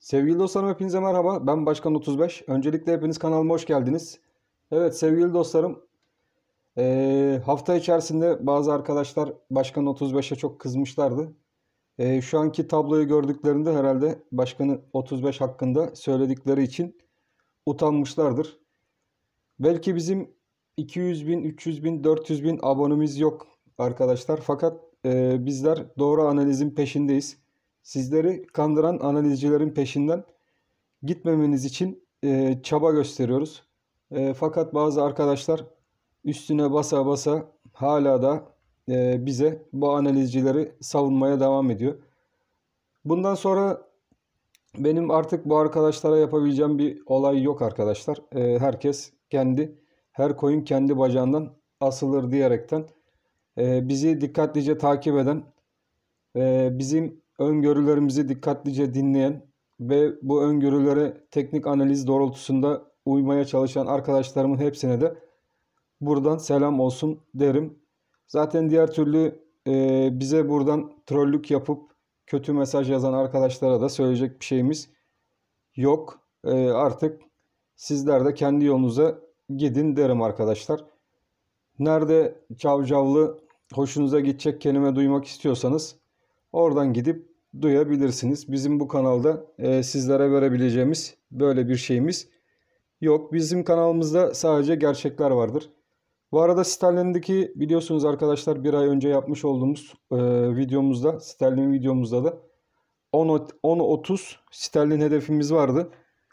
Sevgili dostlarım hepinize merhaba. Ben Başkan 35. Öncelikle hepiniz kanalıma hoş geldiniz. Evet sevgili dostlarım hafta içerisinde bazı arkadaşlar Başkan 35'e çok kızmışlardı. şu anki tabloyu gördüklerinde herhalde Başkanı 35 hakkında söyledikleri için utanmışlardır. Belki bizim 200 bin, 300 bin, 400 bin abonemiz yok arkadaşlar. Fakat bizler doğru analizin peşindeyiz. Sizleri kandıran analizcilerin peşinden gitmemeniz için e, çaba gösteriyoruz. E, fakat bazı arkadaşlar üstüne basa basa hala da e, bize bu analizcileri savunmaya devam ediyor. Bundan sonra benim artık bu arkadaşlara yapabileceğim bir olay yok arkadaşlar. E, herkes kendi, her koyun kendi bacağından asılır diyerekten e, bizi dikkatlice takip eden, e, bizim öngörülerimizi dikkatlice dinleyen ve bu öngörülere teknik analiz doğrultusunda uymaya çalışan arkadaşlarımın hepsine de buradan selam olsun derim. Zaten diğer türlü e, bize buradan trollük yapıp kötü mesaj yazan arkadaşlara da söyleyecek bir şeyimiz yok. E, artık sizler de kendi yolunuza gidin derim arkadaşlar. Nerede çavcavlı hoşunuza gidecek kelime duymak istiyorsanız oradan gidip duyabilirsiniz. Bizim bu kanalda e, sizlere verebileceğimiz böyle bir şeyimiz yok. Bizim kanalımızda sadece gerçekler vardır. Bu arada Sterling'deki biliyorsunuz arkadaşlar bir ay önce yapmış olduğumuz e, videomuzda, Sterling videomuzda da 10.30 Sterling hedefimiz vardı.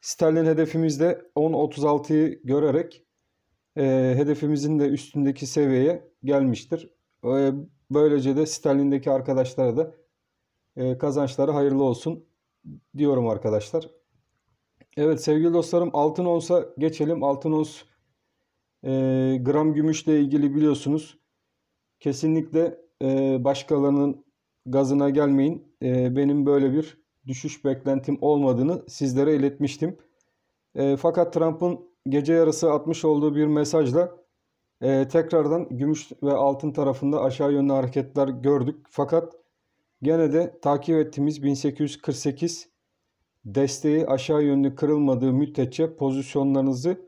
Sterling hedefimizde de 10.36'yı görerek e, hedefimizin de üstündeki seviyeye gelmiştir. E, böylece de Sterling'deki arkadaşlara da ee, kazançları hayırlı olsun diyorum arkadaşlar. Evet sevgili dostlarım altın onsa geçelim. Altın ons e, gram gümüşle ilgili biliyorsunuz. Kesinlikle e, başkalarının gazına gelmeyin. E, benim böyle bir düşüş beklentim olmadığını sizlere iletmiştim. E, fakat Trump'ın gece yarısı atmış olduğu bir mesajla e, tekrardan gümüş ve altın tarafında aşağı yönlü hareketler gördük. Fakat Gene de takip ettiğimiz 1848 desteği aşağı yönlü kırılmadığı müddetçe pozisyonlarınızı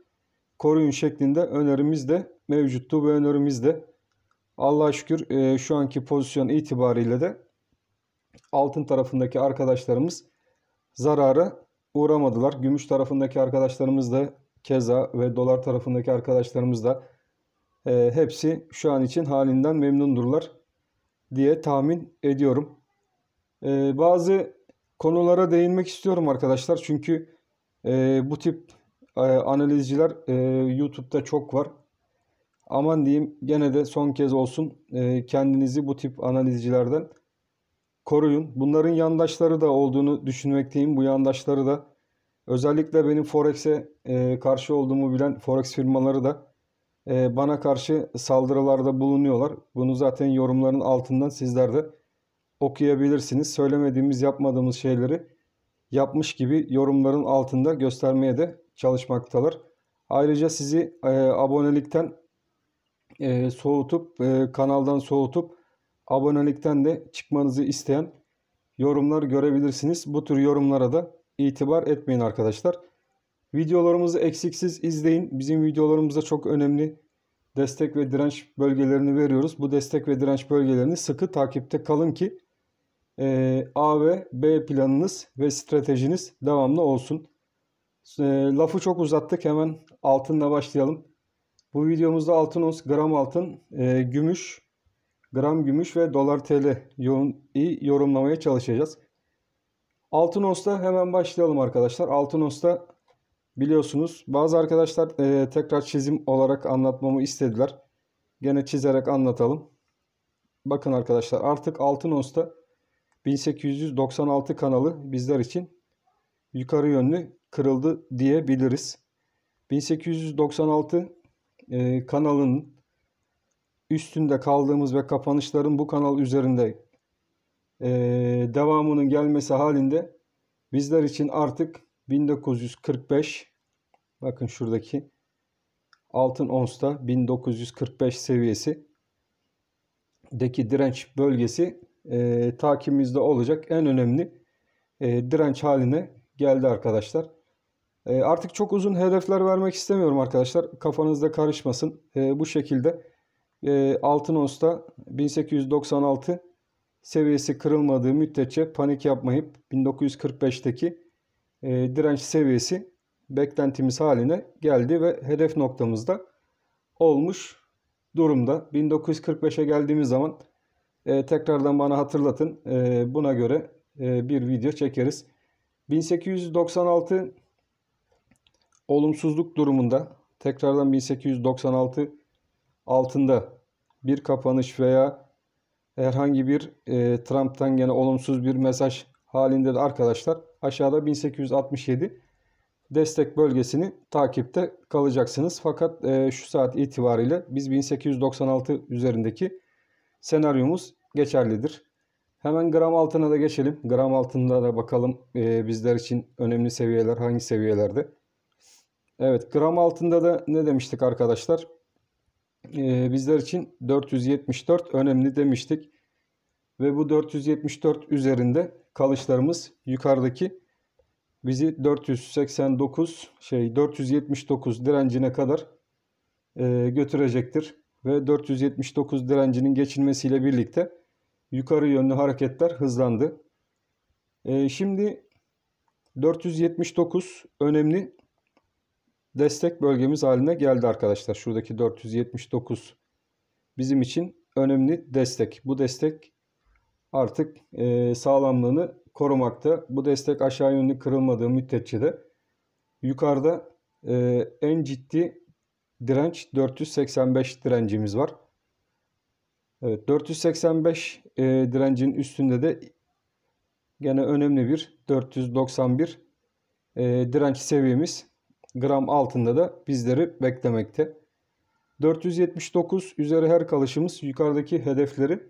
koruyun şeklinde önerimiz de mevcuttu ve önerimiz de Allah'a şükür e, şu anki pozisyon itibariyle de altın tarafındaki arkadaşlarımız zarara uğramadılar. Gümüş tarafındaki arkadaşlarımız da keza ve dolar tarafındaki arkadaşlarımız da e, hepsi şu an için halinden memnundurlar diye tahmin ediyorum e, bazı konulara değinmek istiyorum arkadaşlar. Çünkü e, bu tip e, analizciler e, YouTube'da çok var. Aman diyeyim gene de son kez olsun e, kendinizi bu tip analizcilerden koruyun. Bunların yandaşları da olduğunu düşünmekteyim. Bu yandaşları da özellikle benim Forex'e e, karşı olduğumu bilen Forex firmaları da e, bana karşı saldırılarda bulunuyorlar. Bunu zaten yorumların altından sizler de okuyabilirsiniz. Söylemediğimiz, yapmadığımız şeyleri yapmış gibi yorumların altında göstermeye de çalışmaktalar. Ayrıca sizi e, abonelikten e, soğutup, e, kanaldan soğutup abonelikten de çıkmanızı isteyen yorumlar görebilirsiniz. Bu tür yorumlara da itibar etmeyin arkadaşlar. Videolarımızı eksiksiz izleyin. Bizim videolarımızda çok önemli destek ve direnç bölgelerini veriyoruz. Bu destek ve direnç bölgelerini sıkı takipte kalın ki ee, A ve B planınız ve stratejiniz devamlı olsun. Ee, lafı çok uzattık hemen altınla başlayalım. Bu videomuzda altın ons, gram altın, e, gümüş, gram gümüş ve dolar TL iyi yorumlamaya çalışacağız. Altın onsta hemen başlayalım arkadaşlar. Altın onsta biliyorsunuz bazı arkadaşlar e, tekrar çizim olarak anlatmamı istediler. Gene çizerek anlatalım. Bakın arkadaşlar artık altın onsta 1896 kanalı bizler için yukarı yönlü kırıldı diyebiliriz. 1896 e, kanalın üstünde kaldığımız ve kapanışların bu kanal üzerinde e, devamının gelmesi halinde bizler için artık 1945 bakın şuradaki altın onsta 1945 seviyesi deki direnç bölgesi e, takibimizde olacak en önemli e, direnç haline geldi arkadaşlar. E, artık çok uzun hedefler vermek istemiyorum arkadaşlar. Kafanızda karışmasın. E, bu şekilde e, altın osta 1896 seviyesi kırılmadığı müddetçe panik yapmayıp 1945'teki e, direnç seviyesi beklentimiz haline geldi ve hedef noktamızda olmuş durumda. 1945'e geldiğimiz zaman e, tekrardan bana hatırlatın. E, buna göre e, bir video çekeriz. 1896 olumsuzluk durumunda tekrardan 1896 altında bir kapanış veya herhangi bir e, Trump'tan gene olumsuz bir mesaj halinde de arkadaşlar aşağıda 1867 destek bölgesini takipte kalacaksınız. Fakat e, şu saat itibariyle biz 1896 üzerindeki senaryomuz geçerlidir. Hemen gram altına da geçelim. Gram altında da bakalım e, bizler için önemli seviyeler hangi seviyelerde. Evet gram altında da ne demiştik arkadaşlar? E, bizler için 474 önemli demiştik. Ve bu 474 üzerinde kalışlarımız yukarıdaki bizi 489 şey 479 direncine kadar e, götürecektir ve 479 direncinin geçilmesiyle birlikte yukarı yönlü hareketler hızlandı. E, şimdi 479 önemli destek bölgemiz haline geldi arkadaşlar. Şuradaki 479 bizim için önemli destek. Bu destek artık e, sağlamlığını korumakta. Bu destek aşağı yönlü kırılmadığı müddetçe de yukarıda e, en ciddi direnç 485 direncimiz var. Evet 485 e, direncin üstünde de gene önemli bir 491 e, direnç seviyemiz gram altında da bizleri beklemekte. 479 üzeri her kalışımız yukarıdaki hedefleri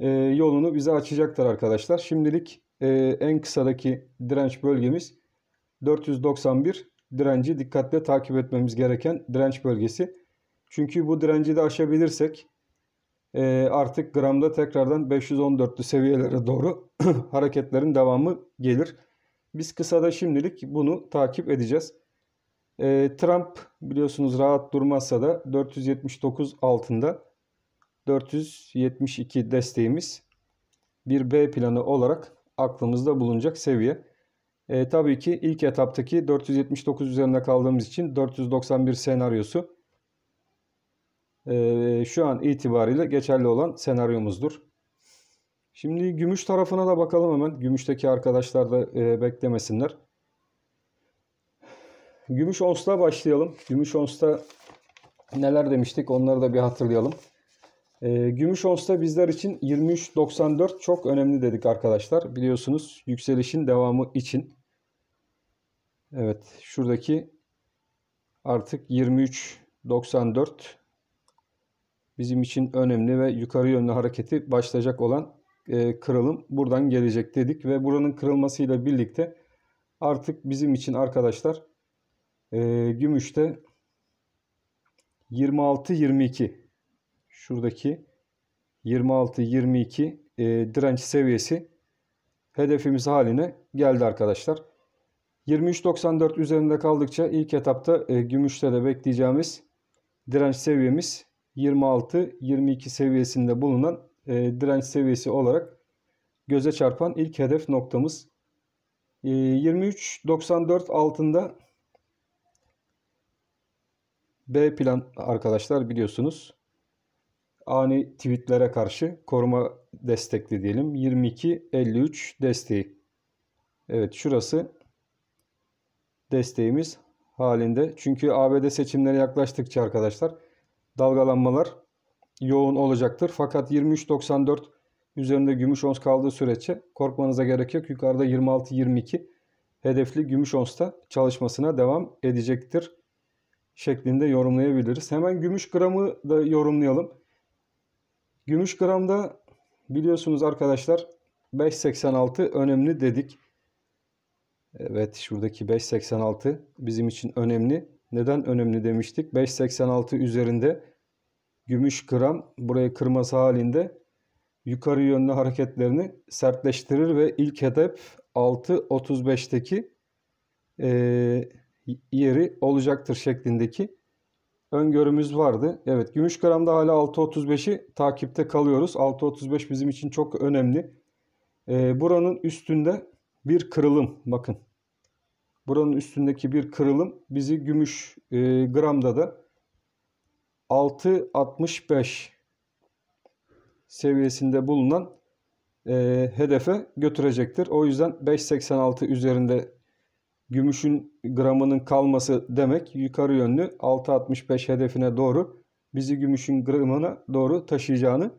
e, yolunu bize açacaktır arkadaşlar. Şimdilik e, en kısadaki direnç bölgemiz 491 direnci dikkatle takip etmemiz gereken direnç bölgesi. Çünkü bu direnci de aşabilirsek e, artık gramda tekrardan 514'lü seviyelere doğru hareketlerin devamı gelir. Biz kısada şimdilik bunu takip edeceğiz. E, Trump biliyorsunuz rahat durmazsa da 479 altında 472 desteğimiz bir B planı olarak aklımızda bulunacak seviye. E, tabii ki ilk etaptaki 479 üzerinde kaldığımız için 491 senaryosu e, şu an itibariyle geçerli olan senaryomuzdur. Şimdi gümüş tarafına da bakalım hemen. Gümüşteki arkadaşlar da e, beklemesinler. Gümüş Ons'la başlayalım. Gümüş Ons'ta neler demiştik onları da bir hatırlayalım. E, Gümüş Ons'ta bizler için 23.94 çok önemli dedik arkadaşlar. Biliyorsunuz yükselişin devamı için. Evet şuradaki artık 23.94 bizim için önemli ve yukarı yönlü hareketi başlayacak olan e, kırılım buradan gelecek dedik ve buranın kırılmasıyla birlikte artık bizim için arkadaşlar e, gümüşte 26.22 şuradaki 26.22 22 e, direnç seviyesi hedefimiz haline geldi arkadaşlar. 23.94 üzerinde kaldıkça ilk etapta e, gümüşte de bekleyeceğimiz direnç seviyemiz 26-22 seviyesinde bulunan e, direnç seviyesi olarak göze çarpan ilk hedef noktamız. 23.94 e, altında B plan arkadaşlar biliyorsunuz ani tweetlere karşı koruma destekli diyelim. 22.53 desteği. Evet şurası desteğimiz halinde. Çünkü ABD seçimleri yaklaştıkça arkadaşlar dalgalanmalar yoğun olacaktır. Fakat 23.94 üzerinde gümüş ons kaldığı sürece korkmanıza gerek yok. Yukarıda 26.22 hedefli gümüş onsta çalışmasına devam edecektir şeklinde yorumlayabiliriz. Hemen gümüş gramı da yorumlayalım. Gümüş gramda biliyorsunuz arkadaşlar 5.86 önemli dedik. Evet şuradaki 5.86 bizim için önemli. Neden önemli demiştik? 5.86 üzerinde gümüş gram burayı kırması halinde yukarı yönlü hareketlerini sertleştirir ve ilk hedef 6.35'teki e, yeri olacaktır şeklindeki öngörümüz vardı. Evet gümüş gramda hala 6.35'i takipte kalıyoruz. 6.35 bizim için çok önemli. E, buranın üstünde bir kırılım bakın. Buranın üstündeki bir kırılım bizi gümüş e, gramda da 6.65 seviyesinde bulunan e, hedefe götürecektir. O yüzden 5.86 üzerinde gümüşün gramının kalması demek yukarı yönlü 6.65 hedefine doğru bizi gümüşün gramına doğru taşıyacağını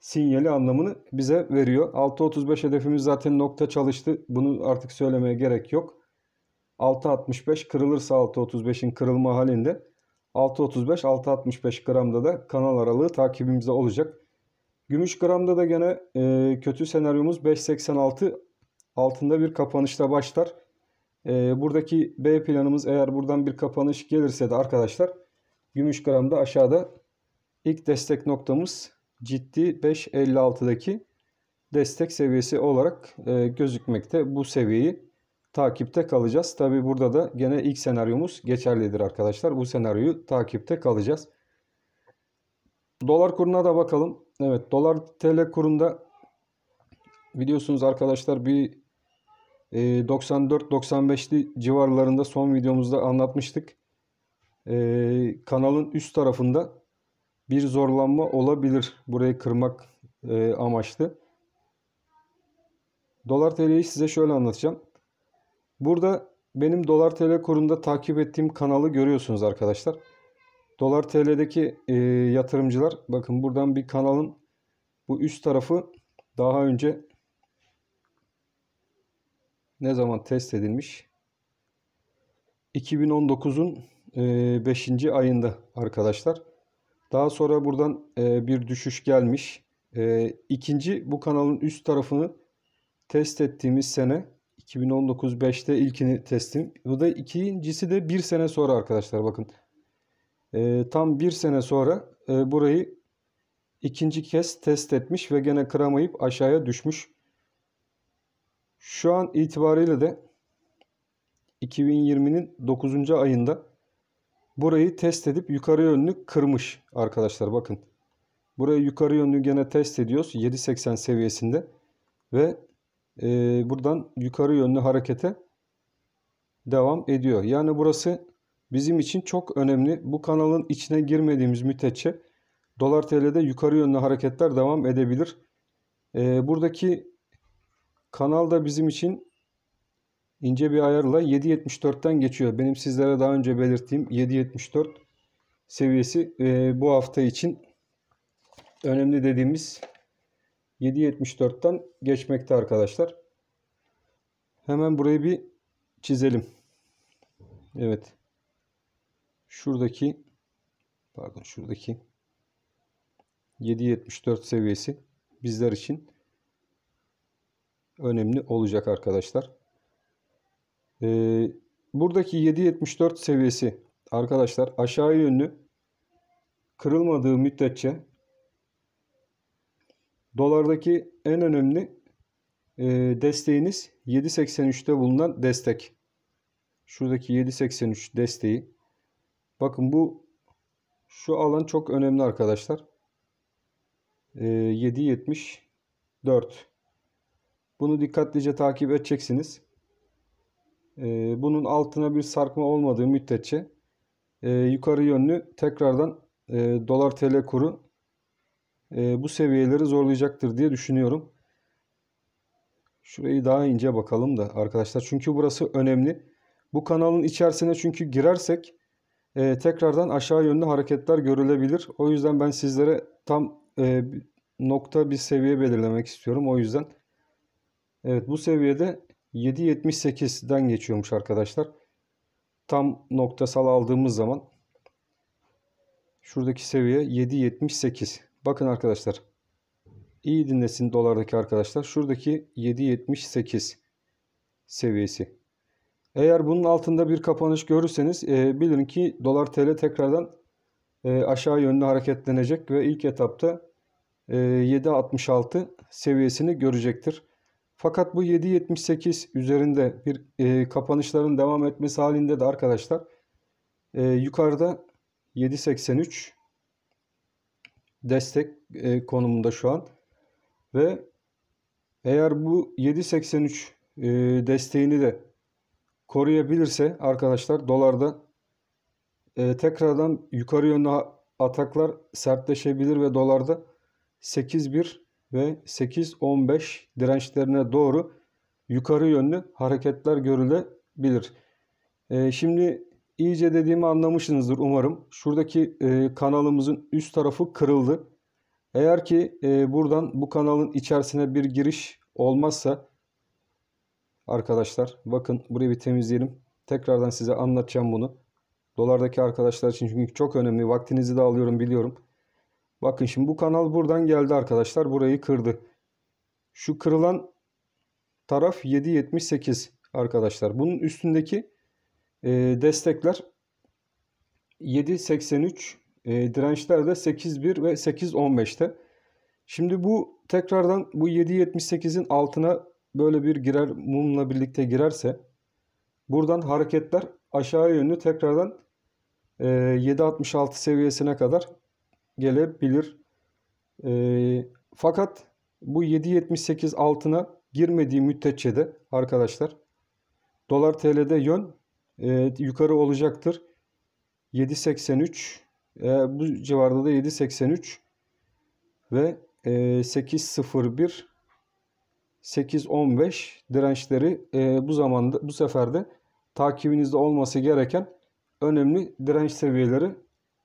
sinyali anlamını bize veriyor. 6.35 hedefimiz zaten nokta çalıştı. Bunu artık söylemeye gerek yok. 6.65 kırılırsa 6.35'in kırılma halinde 6.35 6.65 gramda da kanal aralığı takibimizde olacak. Gümüş gramda da gene e, kötü senaryomuz 5.86 altında bir kapanışla başlar. E, buradaki B planımız eğer buradan bir kapanış gelirse de arkadaşlar gümüş gramda aşağıda ilk destek noktamız ciddi 5.56'daki destek seviyesi olarak e, gözükmekte. Bu seviyeyi takipte kalacağız. Tabi burada da gene ilk senaryomuz geçerlidir arkadaşlar. Bu senaryoyu takipte kalacağız. Dolar kuruna da bakalım. Evet dolar TL kurunda biliyorsunuz arkadaşlar bir 94-95'li e, civarlarında son videomuzda anlatmıştık. E, kanalın üst tarafında bir zorlanma olabilir. Burayı kırmak e, amaçlı. Dolar TL'yi size şöyle anlatacağım. Burada benim Dolar TL kurunda takip ettiğim kanalı görüyorsunuz arkadaşlar. Dolar TL'deki e, yatırımcılar bakın buradan bir kanalın bu üst tarafı daha önce ne zaman test edilmiş? 2019'un 5. E, ayında arkadaşlar. Daha sonra buradan e, bir düşüş gelmiş. E, ikinci bu kanalın üst tarafını test ettiğimiz sene 2019 5'te ilkini testim. Bu da ikincisi de bir sene sonra arkadaşlar bakın. E, tam bir sene sonra e, burayı ikinci kez test etmiş ve gene kıramayıp aşağıya düşmüş. Şu an itibariyle de 2020'nin 9. ayında Burayı test edip yukarı yönlü kırmış arkadaşlar bakın. Burayı yukarı yönlü gene test ediyoruz 7.80 seviyesinde. Ve e, buradan yukarı yönlü harekete devam ediyor. Yani burası bizim için çok önemli. Bu kanalın içine girmediğimiz müddetçe dolar TL'de yukarı yönlü hareketler devam edebilir. E, buradaki kanal da bizim için ince bir ayarla 7.74'ten geçiyor. Benim sizlere daha önce belirttiğim 7.74 seviyesi e, bu hafta için önemli dediğimiz 7.74'ten geçmekte arkadaşlar. Hemen burayı bir çizelim. Evet. Şuradaki pardon şuradaki 7.74 seviyesi bizler için önemli olacak arkadaşlar. E, buradaki 7.74 seviyesi arkadaşlar aşağı yönlü kırılmadığı müddetçe dolardaki en önemli e, desteğiniz 7.83'te bulunan destek. Şuradaki 7.83 desteği. Bakın bu şu alan çok önemli arkadaşlar. E, 7.74 Bunu dikkatlice takip edeceksiniz e, bunun altına bir sarkma olmadığı müddetçe e, yukarı yönlü tekrardan e, dolar tl kuru e, bu seviyeleri zorlayacaktır diye düşünüyorum. Şurayı daha ince bakalım da arkadaşlar. Çünkü burası önemli. Bu kanalın içerisine çünkü girersek e, tekrardan aşağı yönlü hareketler görülebilir. O yüzden ben sizlere tam e, nokta bir seviye belirlemek istiyorum. O yüzden evet bu seviyede 7.78'den geçiyormuş arkadaşlar. Tam noktasal aldığımız zaman şuradaki seviye 7.78. Bakın arkadaşlar. İyi dinlesin dolardaki arkadaşlar. Şuradaki 7.78 seviyesi. Eğer bunun altında bir kapanış görürseniz e, bilin ki dolar tl tekrardan e, aşağı yönlü hareketlenecek ve ilk etapta e, 7.66 seviyesini görecektir. Fakat bu 7.78 üzerinde bir e, kapanışların devam etmesi halinde de arkadaşlar e, yukarıda 7.83 destek e, konumunda şu an. Ve eğer bu 7.83 e, desteğini de koruyabilirse arkadaşlar dolarda e, tekrardan yukarı yönlü ataklar sertleşebilir ve dolarda 8.1 ve 8-15 dirençlerine doğru yukarı yönlü hareketler görülebilir. E, şimdi iyice dediğimi anlamışsınızdır umarım. Şuradaki e, kanalımızın üst tarafı kırıldı. Eğer ki e, buradan bu kanalın içerisine bir giriş olmazsa arkadaşlar bakın burayı bir temizleyelim. Tekrardan size anlatacağım bunu. Dolardaki arkadaşlar için çünkü çok önemli. Vaktinizi de alıyorum biliyorum. Bakın şimdi bu kanal buradan geldi arkadaşlar. Burayı kırdı. Şu kırılan taraf 7.78 arkadaşlar. Bunun üstündeki e, destekler 7.83 e, dirençler de 8.1 ve 8.15'te. Şimdi bu tekrardan bu 7.78'in altına böyle bir girer mumla birlikte girerse buradan hareketler aşağı yönlü tekrardan 7.66 e, seviyesine kadar gelebilir. E, fakat bu 7.78 altına girmediği müddetçe de arkadaşlar dolar TL'de yön e, yukarı olacaktır. 7.83 e, bu civarda da 7.83 ve e, 8.01 8.15 dirençleri e, bu zamanda bu seferde takibinizde olması gereken önemli direnç seviyeleri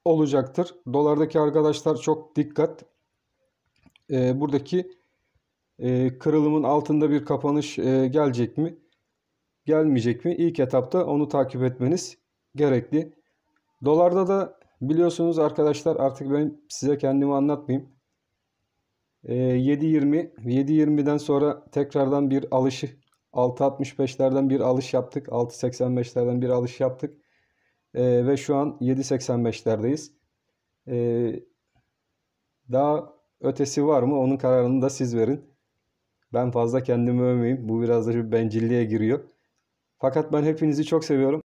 olacaktır. Dolardaki arkadaşlar çok dikkat. E, buradaki e, kırılımın altında bir kapanış e, gelecek mi? Gelmeyecek mi? İlk etapta onu takip etmeniz gerekli. Dolarda da biliyorsunuz arkadaşlar artık ben size kendimi anlatmayayım. E, 7.20 7.20'den sonra tekrardan bir alışı 6.65'lerden bir alış yaptık. 6.85'lerden bir alış yaptık. E, ve şu an 7.85'lerdeyiz. E, ee, daha ötesi var mı? Onun kararını da siz verin. Ben fazla kendimi övmeyeyim. Bu biraz da bir bencilliğe giriyor. Fakat ben hepinizi çok seviyorum.